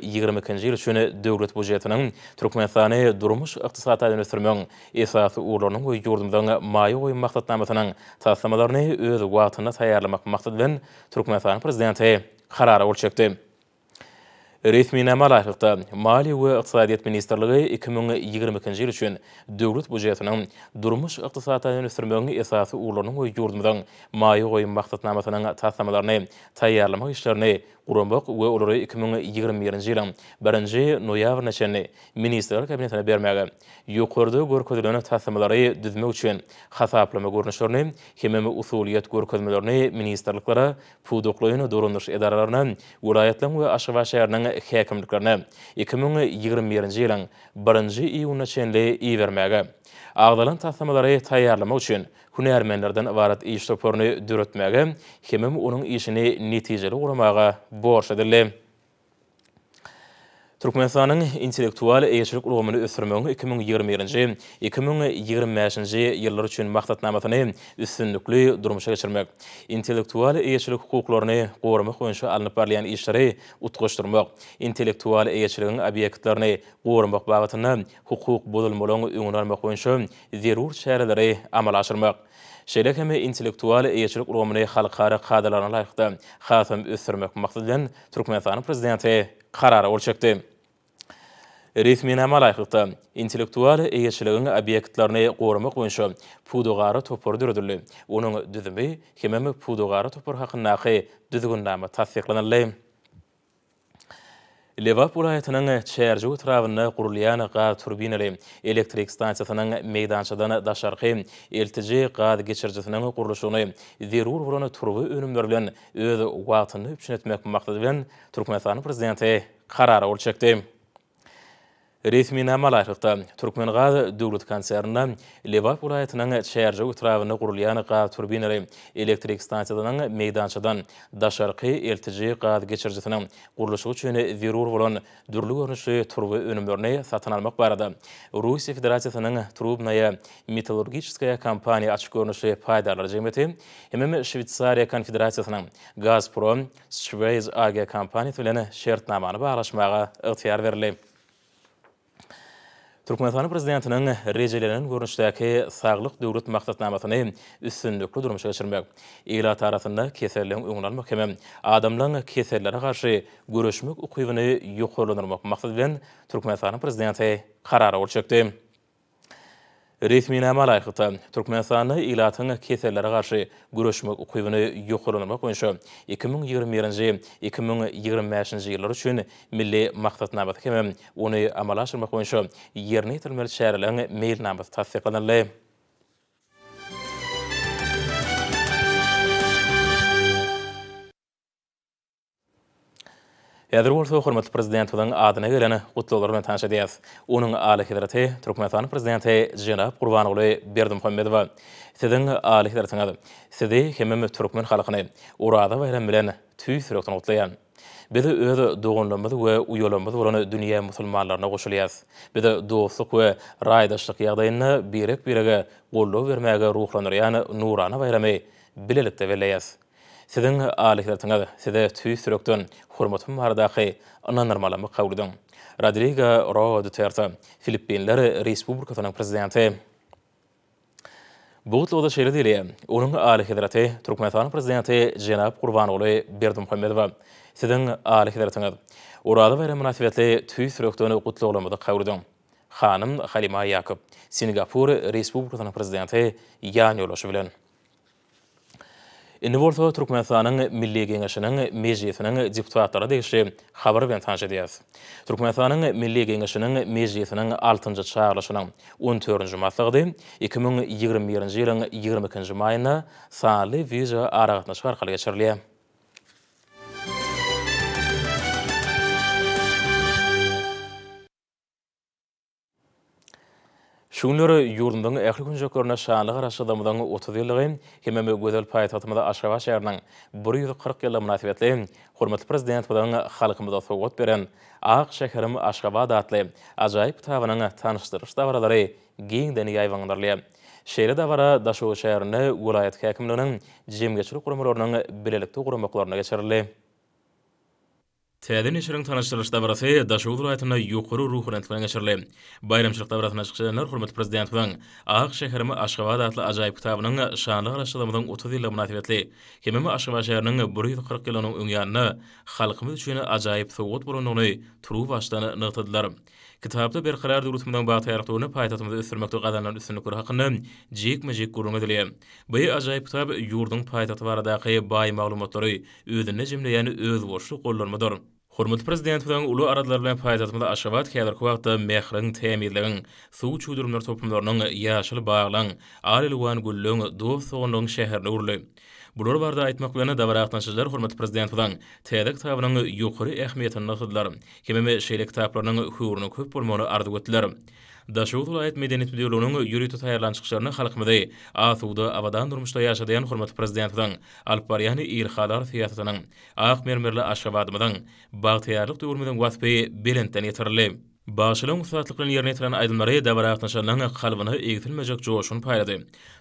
ýyl üçin döwlet budjetiniň Turkmenistany durmuş ykdysada ýetirmegiň esasy ulanyň we ýurdunda maýy we maksatnamasynyň taýdanlaryny öz wagtyna taýýarlamak bilen Türkmenistan prezidenti Karara ölçekteyim. Resmi nama alaqda Mali we Iqtisadiyat Ministerligi 2022-nji ýyl üçin döwlet bujetiniň durmuş iqtisadyny ýetirmegi esasy uglarynyň we ýurdumyň maýy goýun maksatnamasynyň tayyarlamak işlerini Urambaq we olary 2021-nji ýylyň 1-nji noýabrynda çenli ministrler kabinetine bermäge. Ýokurdy görkezilýän täsirlemelere düzmek üçin hasaplama görnüşlerini, hem hem görkezmelerini ministrliklara, pudoklaryna, dorunlar edaralaryna, welaýetler we aşgaba şäherleriniň häkimliklerine 2021-nji ýylyň 1-nji iýunda çenli Ağdalan tasamalara tayarlama üçin hünärmenlerden ibaret iş toporuny dürütmäge, hemem onuň işini netijeli gurmaga borç edildi. Turkmenistanyň intellektual eýeçilik ulgamyny ösürmegi 2020 2025-nji ýyllar üçin maksatnamasyny üstünlikli durmuşa geçirmek, intellektual eýeçilik hukuklaryny gowrmak üçin şu alnyp barlayan işleri utgaşdyrmak, intellektual eýeçiliginiň obýektlerini gowrmak bagatyna hukuk bolmalygy öňlenmek üçin zerur şeýleleri amala aşyrmak. Şeýleki me intellektual eýeçilik ulgamyny halkara gadalaryna laýykda edip, hasam ösürmek maksadyny Türkmenistan prezidenti Karara ol Ritmin hem alaykıqda, intellektual eyeçiliğin obyektlarını qorumak bönşu pudugara topor dürüdürlü. Onun düzümü, kemem pudugara topor haqın naqı düzgün namı tasdiklanalli. Levap ulayatının çerji utravını qurulayan qa turbinali elektrik stansiyatının meydançadan daşarqi eltici qa geçircisinin qurulusunu zirur vuranı turvi önümlörlün öz vaatını üçün etmək maqtadilin Turkmenistanın prezidenti qarara ol Resmi namal aýrykda Türkmen gaz döwlet konserni Lebap ulaýatynyň şäherje utrawyny gurulýan gaz elektrik stansiýasynyň meýdançadan daşarky eltiji gaz geçirjisiniň gurulyşy üçin zerur bolan dürli görnüşli turwy önümlerini satın almak barada. Russiýa Federasiýasynyň Trubnaya metallurgiçskaya kompaniýa açyk görnüşli paýdalar jemeti, hem Şwitsariýa Konfederasiýasynyň Gazprom Schweiz AG kompaniýasy bilen şertnamany baglaşmaga ygtyýar berilýär. Türkmenistan prezidentinin rejelerinin görünüşdäki saglyk döwlet maksatnamasyny üstünlükli durmuşa geçirmek. Eýlat arasynda keserlerin öňlenme kemem, adamlaryň keserlere garşy güreşmek ukybyny ýokurlanyrmak maksat bilen Türkmenistan prezidenti karara ol Resmi näme alaýkyta Türkmenistany ilatyň keselere garşy güreşmek ukybyny ýokurlamak boýunça 2021 2025-nji ýyllar üçin milli maksatnamada kimi ony amalaşdyrmak boýunça ýerine ýetirmeli şäherlerin meýil namasy tasdiklanaly. Ýa-da bolsa, hormatly prezidentiň adyna gelen gutlaglary bilen tanışa diýýäs. Onuň aly hyzraty Türkmenistan prezidenti Jenap Gurbanowly Berdimuhammedow. Sizin aly hyzratyňyz. Sizi hemme Türkmen halkyny urady we hem bilen tüýs ýerekden gutlaýan. Bizi öz doğunlamyz we uýalamyz bolan dünýä musulmanlaryna goşulýas. Bizi dostluk we raýdaşlyk ýagdaýyna birek-birege gollaw bermäge ruhlandyran Nurana bayramy bilelikde Sizin alikdatyňyz, size tüý sürekden hormatym bar daqy, ana normalamy Rodrigo Rodo Terta, Filippinler Respublikasynyň prezidenti. Bu gutlawda şeýle diýilýär. Onuň alikdaty Türkmenistanyň prezidenti Jenap Gurbanowly Berdimuhammedow. Sizin alikdatyňyz. Orada bir münasibetli tüý sürekden gutlawlamy da gaýrdyň. Xanım Halima Yakup, Singapur Respublikasynyň prezidenti Yan Yolosh bilen. Indi bolsa Türkmenistanyň Milli Geňeşiniň mejlisiniň deputatlary degişi habar bilen tanış edýäs. Türkmenistanyň Milli Geňeşiniň mejlisiniň 6-njy çağrylyşynyň 14-nji maslygy 2021-nji ýylyň 22-nji maýyna saly wiza aragatna şahar geçirilýär. Şunları yurdundan ähli günjöklerine şanlı garaşdamdan 30 ýyllygy hemme gözel paýtatmada Aşgabat şäheriniň 140 ýyly münasibetli hormatly prezident bilen halkymyza sowgat beren Ak şäherimi Aşgabat atly ajaýyp tawanyň tanyşdyryş dawralary giň deni ýaýwanlary. Şeýle dawara Daşow şäherini welaýat häkimliginiň jemgeçlik guramalarynyň birlikde gurumaklaryna geçirildi. Täden işiriň tanaşdyrylşda birisi daşawul raýatyna ýokary ruh rentlen geçirilýär. Bayramçylykda birisi näçgeçilenler hormat prezident bilen Aq şäherimi Aşgabat atly ajaýyp kitabynyň şanly garaşdyrmadan 30 ýyl münasibetli. Kemimi Aşgabat şäheriniň 140 ýylyny öňýänni halkymyz üçin ajaýyp sowgat bolanyny turu başdan nygtadylar. Kitabda bir qarar durutmadan ba taýyarlygyny paýtatmada ösürmekde gadanlar üstünli kur hakyny jik majik gurunga dilýär. Bu ajaýyp kitab ýurdun paýtaty barada gaýy bay maglumatlary özüne jemleýän öz boşluk gollarmadyr. Hormut prezident bilen uly aradlar bilen paýdatmada aşawat käler kuwagtda mehring temirligiň suw çuwdurmlar toplumlarynyň ýaşyl baglan Arilwan gullung dow sowunung şäherde urly. Bu dur barda aýtmak bilen dowra aýtanyşlar hormut prezident bilen täzik taýbynyň ýokary ähmiýetini hyzlar. Kimimi şeýlek taýplaryň köp bolmagyny Daşuwdu laýat medeniýet bölüginiň ýürüti taýýarlanyşlaryna halk medeni, Aýtuwda awadan durmuşda ýaşadýan hormatly prezidentiň Alparyany Irxalar fiýatynyň, Aýak Mermerli Aşgabatynyň, Bagtyarlyk döwrüminiň wasbyy bilen tanytyrylýar. Başlan usatlyklaryň ýerine ýetiren aýdymlary da bir aýtnaşlaryň galbyny egitilmejek joşuny paýlady.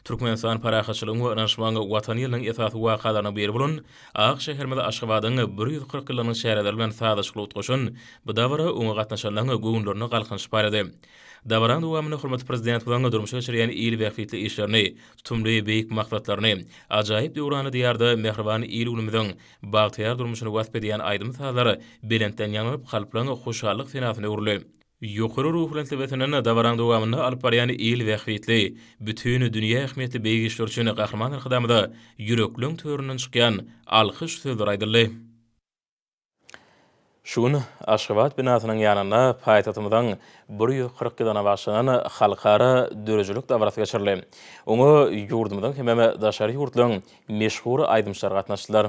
Türkmenistan paraýatçylygyň we anaşmanyň watany ýylynyň esasy wakalaryna bir bolun, Aq şäherimizde Aşgabatyň 140 ýyllygyň şäherleri bilen saýdaşlyk utgaşyn bu dabara öňe gatnaşlaryň gowunlaryny galkynyş paýlady. Dabaran duwamyny hormat prezident bilen durmuşa çyrýan ýyl wäfiýetli işlerini, tutumly beýik maksatlaryny, ajaýyp döwrany diýarda mehriban ýyl ulumyň bagtyar durmuşyny wasp edýän aýdym saýlary bilen tanýanyp Yukarı ruhlan tebetinin davaran dogamını alıp barayanı il ve ahvetli, bütünü dünya ahmetli beygişler için qahraman arxadamda yüröklün törünün çıkayan alxış sözler aydırlı. Şun Aşgabat binasının yanına paytatımızdan 140 gidana başlanan halkara dörüzülük davarası geçirli. Onu yurdumudan hememe daşarı yurtlun meşhur aydımşlar qatnaşlar.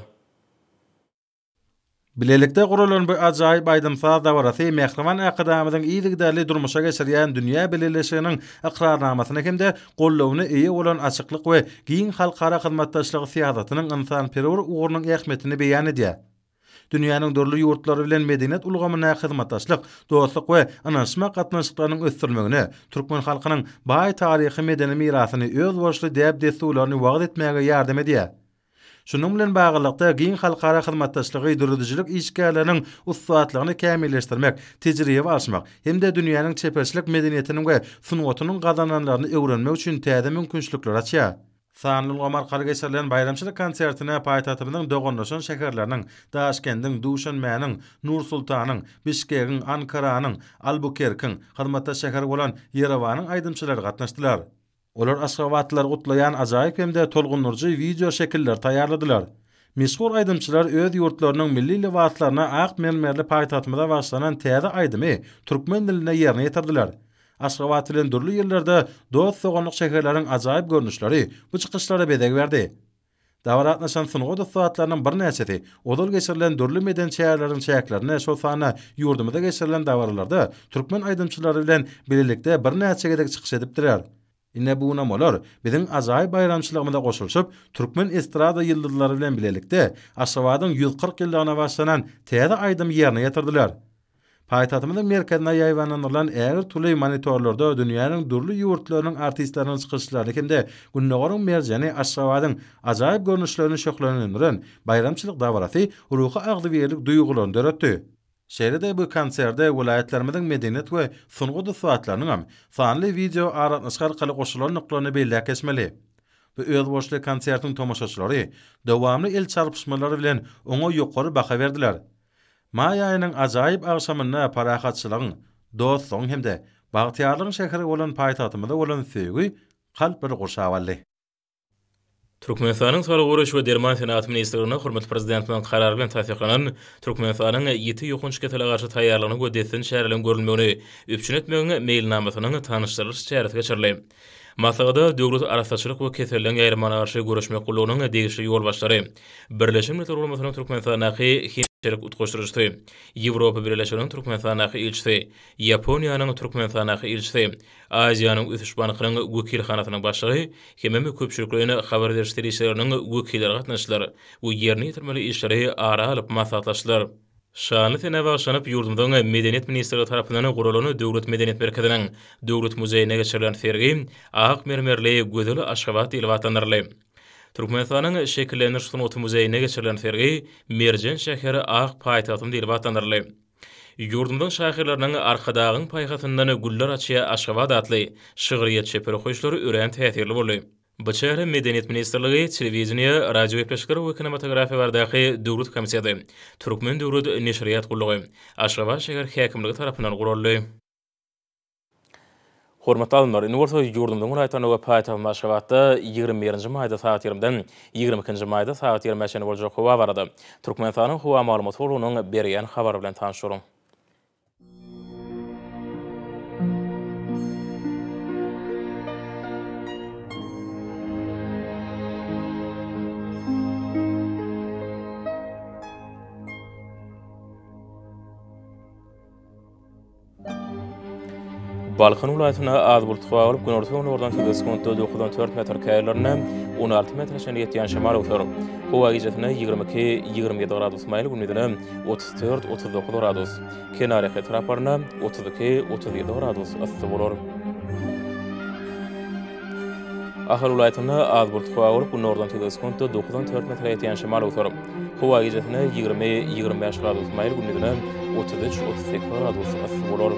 Bilelikde gurulun bu acayip aydınsa da varasi mehlivan akadamizin iyidigdali durmuşa geçiriyan dünya bilelişinin ıqrarnamasını kimde gullovunu iyi olan açıklık ve giyin halkara kılmattaşlığı siyazatının insan perivur uğurunun ehmetini beyan ediyy. Dünyanın dörlü yurtları bilen medeniyet ulgamına hizmetdaşlyk, dostluk we anaşma gatnaşyklarynyň ösdürilmegine, türkmen halkynyň baý taryhy medeni mirasyny öz başly dep-dep sowlaryny wagt ýardam edýär. Şunun bilen bağlılıkta giyin halkara hizmetdaşlığı durudujylyk işgärleriniň ussatlygyny kämilleşdirmek, tejribe hem hemde dünýäniň çepeçlik medeniýetiniň we sunwatynyň gazananlaryny öwrenmek üçin täze mümkinçilikler açýar. Sanul Omar Qalgeserlen bayramçılık konsertine payitatımının doğunluşun şekerlerinin, Daşkendin, Duşun Mənin, Nur Sultanın, Bişkegin, Ankara'nın, Albukerkin, Hırmata şeker olan Yeravanın aydınçıları katnaştılar. Olar asgavatlar utlayan azayip hemde tolgunurcu video şekiller tayarladılar. Miskur aydımçılar öz yurtlarının milli livatlarına aq menmerli paytatmada vaslanan teada aydımi Turkmen diline yerine yitirdiler. Asgavatilin durlu yerlerde doz soğunluk şekerlerin azayip görnüşleri bu çıkışları bedeg verdi. Davaratnaşan sınğu da suatlarının bir nəsəti, odol geçirilən dörlü meden çəyərlərin çəyəklərinə sosana yurdumuda geçirilən davaralarda Türkmen aydınçıları ilə bililikdə bir nəsəgədək çıxış edibdirər. Ine bu nam olar, bizin azay bayramçılığımıza qoşulşup, Türkmen estrada yıldızları bilen bilelikte, Aşavadın 140 yıldağına başlanan teyada aydım yerine yatırdılar. Paytatımızın merkezine yayvanlanırlan eğer tulu monitorlarda dünyanın durlu yurtlarının artistlerinin çıkışları kimde günnogorun merceni aşavadın azayip görünüşlerinin şöklerinin nuren bayramçılık davarası ruhu ağzı verilik Şeýlede bu konserde welaýatlarymyzyň medeniýet we sungu dostlaryň hem sanly video aratnaşgar gyly goşulan nuklany bellek etmeli. Bu öz boşly konsertiň tomoşaçylary dowamly el çarpyşmalary bilen oňa ýokary baha berdiler. May aýynyň ajaýyp agşamyna parahatçylygyň dostlaryň hemde Bagtiýarlygyň şäheri bolan paýtagymyzda bolan söýgü kalp bir goşawaly. Turkmenistanın Sağlyk Goraşy we Derman Senat Ministrliginiň hormat prezidenti bilen karar bilen täsdiklenen Turkmenistanyň ýetiň ýokunç getele garşy taýýarlygyny gödetsin şäherlerin görülmegini öpçün etmegini meýilnamasynyň tanyşdyrylýan şäherde geçirildi. Masalada döwlet arasyçylyk we keselleň ýerimana garşy gullugynyň degişli ýol başlary Milletler Telek utgoşturuşty. Yevropa Birleşigini Türkmenistana haýy ýetdi. Ýaponiýanyň Türkmenistana haýy ýetdi. Aziýanyň üýtüşbanyň gyrynga wekil hanatynyň başlygy hem hem köpçülikleriniň habar berdirişleriniň wekiller gatnaşdylar. Bu ýerni ýetirmeli işleri ara alyp maslahatlaşdylar. Şanı tene başlanıp yurdumdan Medeniyet Ministerliği tarafından gurulunu Döğrut Medeniyet Merkezi'nin Döğrut Muzeyi'ne geçirilen fergi, ahak mermerliği, gödülü aşkabatı ile vatanlarlı. Türkmenistanyň şekillenýän sunuwy muzeýine geçirilen fergi Merjen şäheri Aq paýtagyň diýip atanyrly. Yurdumdan şahirlerinin arkadağın paykatından güller açıya aşkabad atlı, şıgriyet çepir hoşları üren tehtirli bolu. Bıçayrı Medeniyet Ministerliği, Televiziniye, Radyo Epeşkır ve Kinematografi Vardaki Dürüt Komisiyadı, Türkmen Dürüt Neşriyat Kulluğu, Aşkabad Şehir Hakimliği tarafından gururlu. Hormatly almar, Universal Jurdumdan gurayta we paýtaw maşgabatda 21-nji maýda saat 20-den 22-nji maýda saat 20-ä şeýle boljak howa barady. Türkmenistanyň howa maglumat bolunyň berýän habar bilen tanşuryň. Balkan ulaýatyna az bulut howa gün ortasyna ordan 94 kontu dokuzdan 4 metr kaýerlerine 16 metr şeýle ýetýän Howa 27 gradus maýly gün 34-39 gradus. Kenara hetraparna 32-37 gradus ýetdi bolar. Ahal ulaýatyna az bulut howa bolup gün ordan 20 gradus gün 33 20-25 gradus maýly 33 gradus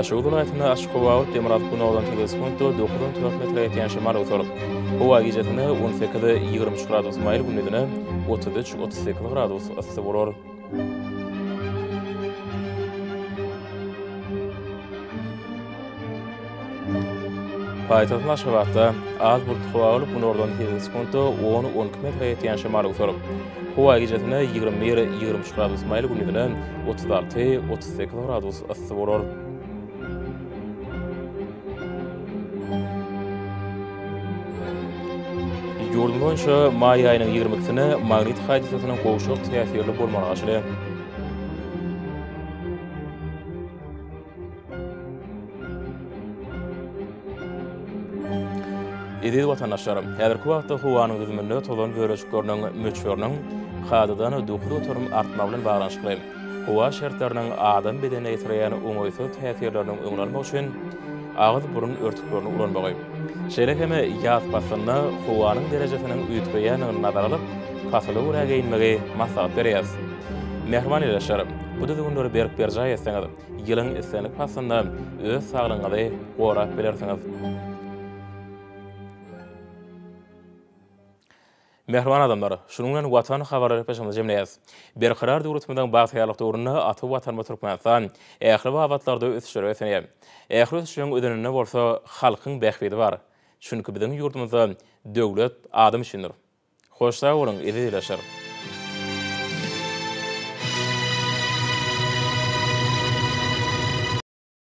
Daşı uzun ayetini aşık hova ot demirat kuna olan tegiz kuntu 9-4 metre etiyen şemar otorup. Hova gecetini 18-23 gradus mayr gündüdüne 33-38 gradus ısı vurur. Paytas Maşavatta az bulut hova olup bunu oradan tegiz kuntu 10-12 metre etiyen şemar otorup. Hova gecetini 21-23 gradus mayr gündüdüne 36-38 gradus ısı vurur. Ýurdumyň şu may aýynyň 20 sini magnit haýdysynyň gowşuk täsirli bolmagyny Edeýli watanlaşlarym, häzirki wagtda howanyň düzmünde tolan görüş görnüň möçörnüň haýdadan dukuru turum artmagyny baglanyşdyry. Howa şertleriniň adam bedenine ýetirýän öňüsi täsirlerini öňlenmek üçin ağız burun örtüklerini ulanmagyny Şeýle hem ýaş başyna howaryň derejesini ýetirýän ýa-da nazarlyk pasly uraga inmegi maksat berýär. Mehrmanly şeýle bu da gündür berip berjäýsen, ýylan isleni pasyna öz saglanyňyzy gorap bilersiňiz. Mehriban adamlar, şunun watan habarlary peşimize jemleýäs. Bir karar döwletmeden bagt ýalyk döwrüne atyp watan Türkmenistan ähli wabatlarda ötüşür we senem. Ähli ötüşüň ödünine bolsa halkyň bäxbidi bar. Çünki biziň ýurdumyzda döwlet adam üçindir. Hoşça bolun, ýetirleşir.